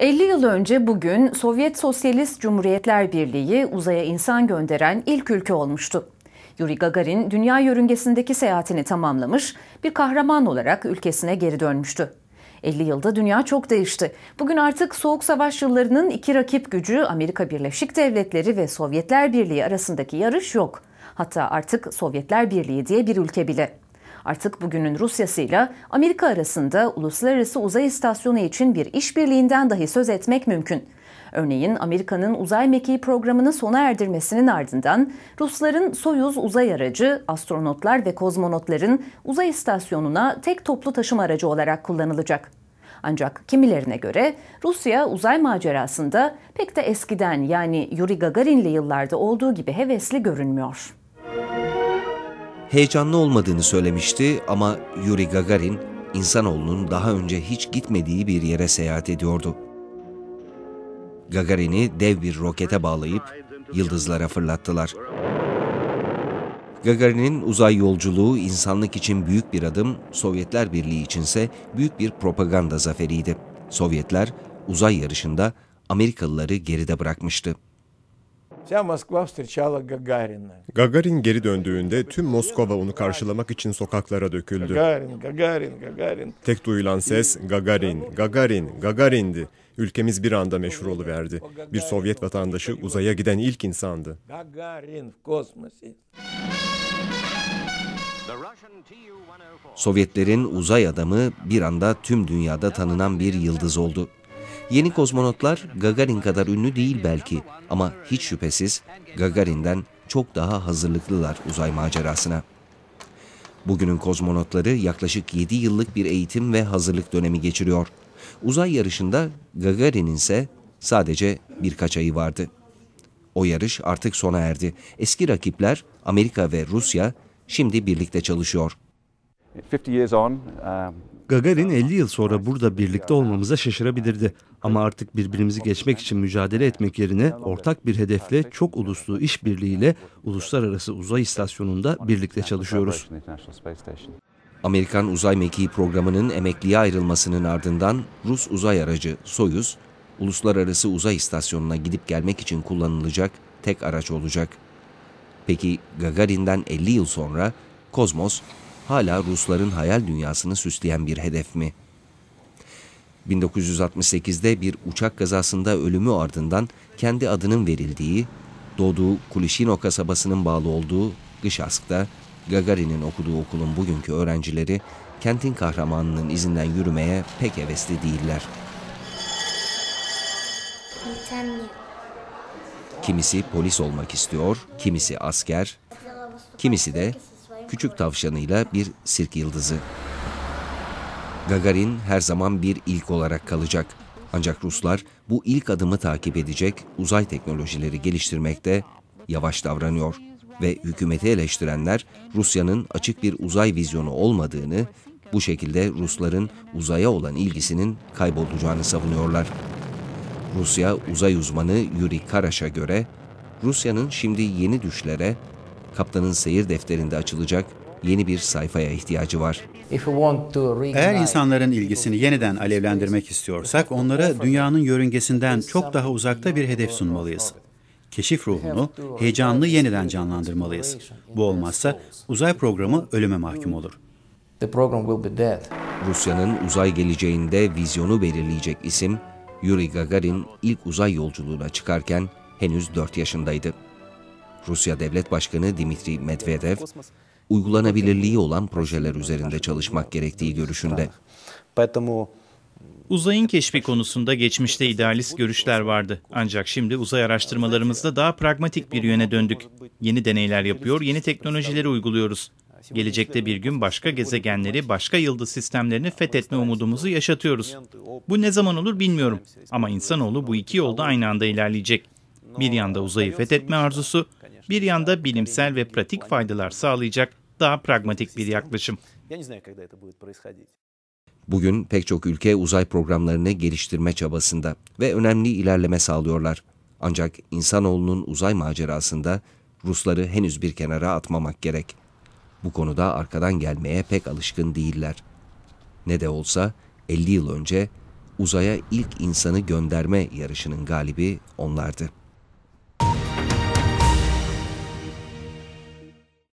50 yıl önce bugün Sovyet Sosyalist Cumhuriyetler Birliği uzaya insan gönderen ilk ülke olmuştu. Yuri Gagarin dünya yörüngesindeki seyahatini tamamlamış, bir kahraman olarak ülkesine geri dönmüştü. 50 yılda dünya çok değişti. Bugün artık Soğuk Savaş yıllarının iki rakip gücü Amerika Birleşik Devletleri ve Sovyetler Birliği arasındaki yarış yok. Hatta artık Sovyetler Birliği diye bir ülke bile. Artık bugünün Rusya'sıyla Amerika arasında uluslararası uzay istasyonu için bir işbirliğinden dahi söz etmek mümkün. Örneğin Amerika'nın uzay mekiği programını sona erdirmesinin ardından Rusların Soyuz uzay aracı, astronotlar ve kozmonotların uzay istasyonuna tek toplu taşıma aracı olarak kullanılacak. Ancak kimilerine göre Rusya uzay macerasında pek de eskiden yani Yuri Gagarin'li yıllarda olduğu gibi hevesli görünmüyor heyecanlı olmadığını söylemişti ama Yuri Gagarin insanoğlunun daha önce hiç gitmediği bir yere seyahat ediyordu. Gagarin'i dev bir rokete bağlayıp yıldızlara fırlattılar. Gagarin'in uzay yolculuğu insanlık için büyük bir adım, Sovyetler Birliği içinse büyük bir propaganda zaferiydi. Sovyetler uzay yarışında Amerikalıları geride bırakmıştı встречала Гагарина. Гагарин geri döndüğünde tüm Moskova onu karşılamak için sokaklara döküldü. Gagarin, Gagarin, Gagarin. Tek duyulan ses Gagarin, Gagarin, Gagarin'di. Ülkemiz bir anda meşhur oluverdi. Bir Sovyet vatandaşı uzaya giden ilk insandı. Gagarin космосе. Sovyetlerin uzay adamı bir anda tüm dünyada tanınan bir yıldız oldu. Yeni kozmonotlar Gagarin kadar ünlü değil belki ama hiç şüphesiz Gagarin'den çok daha hazırlıklılar uzay macerasına. Bugünün kozmonotları yaklaşık 7 yıllık bir eğitim ve hazırlık dönemi geçiriyor. Uzay yarışında Gagarin'in ise sadece birkaç ayı vardı. O yarış artık sona erdi. Eski rakipler Amerika ve Rusya şimdi birlikte çalışıyor. 50 years on, um... Gagarin 50 yıl sonra burada birlikte olmamıza şaşırabilirdi. Ama artık birbirimizi geçmek için mücadele etmek yerine ortak bir hedefle çok uluslu işbirliğiyle uluslararası uzay istasyonunda birlikte çalışıyoruz. Amerikan Uzay Mekiği programının emekliye ayrılmasının ardından Rus uzay aracı Soyuz, uluslararası uzay istasyonuna gidip gelmek için kullanılacak tek araç olacak. Peki Gagarin'den 50 yıl sonra Kozmos hala Rusların hayal dünyasını süsleyen bir hedef mi? 1968'de bir uçak kazasında ölümü ardından kendi adının verildiği, doğduğu Kulişino kasabasının bağlı olduğu Gışask'ta Gagarin'in okuduğu okulun bugünkü öğrencileri kentin kahramanının izinden yürümeye pek hevesli değiller. Kimisi polis olmak istiyor, kimisi asker, kimisi de küçük tavşanıyla bir sirk yıldızı. Gagarin her zaman bir ilk olarak kalacak. Ancak Ruslar bu ilk adımı takip edecek uzay teknolojileri geliştirmekte yavaş davranıyor ve hükümeti eleştirenler Rusya'nın açık bir uzay vizyonu olmadığını, bu şekilde Rusların uzaya olan ilgisinin kaybolacağını savunuyorlar. Rusya uzay uzmanı Yuri Karaş'a göre Rusya'nın şimdi yeni düşlere kaptanın seyir defterinde açılacak yeni bir sayfaya ihtiyacı var. Eğer insanların ilgisini yeniden alevlendirmek istiyorsak onlara dünyanın yörüngesinden çok daha uzakta bir hedef sunmalıyız. Keşif ruhunu, heyecanlı yeniden canlandırmalıyız. Bu olmazsa uzay programı ölüme mahkum olur. Rusya'nın uzay geleceğinde vizyonu belirleyecek isim Yuri Gagarin ilk uzay yolculuğuna çıkarken henüz 4 yaşındaydı. Rusya Devlet Başkanı Dimitri Medvedev, uygulanabilirliği olan projeler üzerinde çalışmak gerektiği görüşünde. Uzayın keşfi konusunda geçmişte idealist görüşler vardı. Ancak şimdi uzay araştırmalarımızda daha pragmatik bir yöne döndük. Yeni deneyler yapıyor, yeni teknolojileri uyguluyoruz. Gelecekte bir gün başka gezegenleri, başka yıldız sistemlerini fethetme umudumuzu yaşatıyoruz. Bu ne zaman olur bilmiyorum ama insanoğlu bu iki yolda aynı anda ilerleyecek. Bir yanda uzayı fethetme arzusu, bir yanda bilimsel ve pratik faydalar sağlayacak daha pragmatik bir yaklaşım. Bugün pek çok ülke uzay programlarını geliştirme çabasında ve önemli ilerleme sağlıyorlar. Ancak insanoğlunun uzay macerasında Rusları henüz bir kenara atmamak gerek. Bu konuda arkadan gelmeye pek alışkın değiller. Ne de olsa 50 yıl önce uzaya ilk insanı gönderme yarışının galibi onlardı.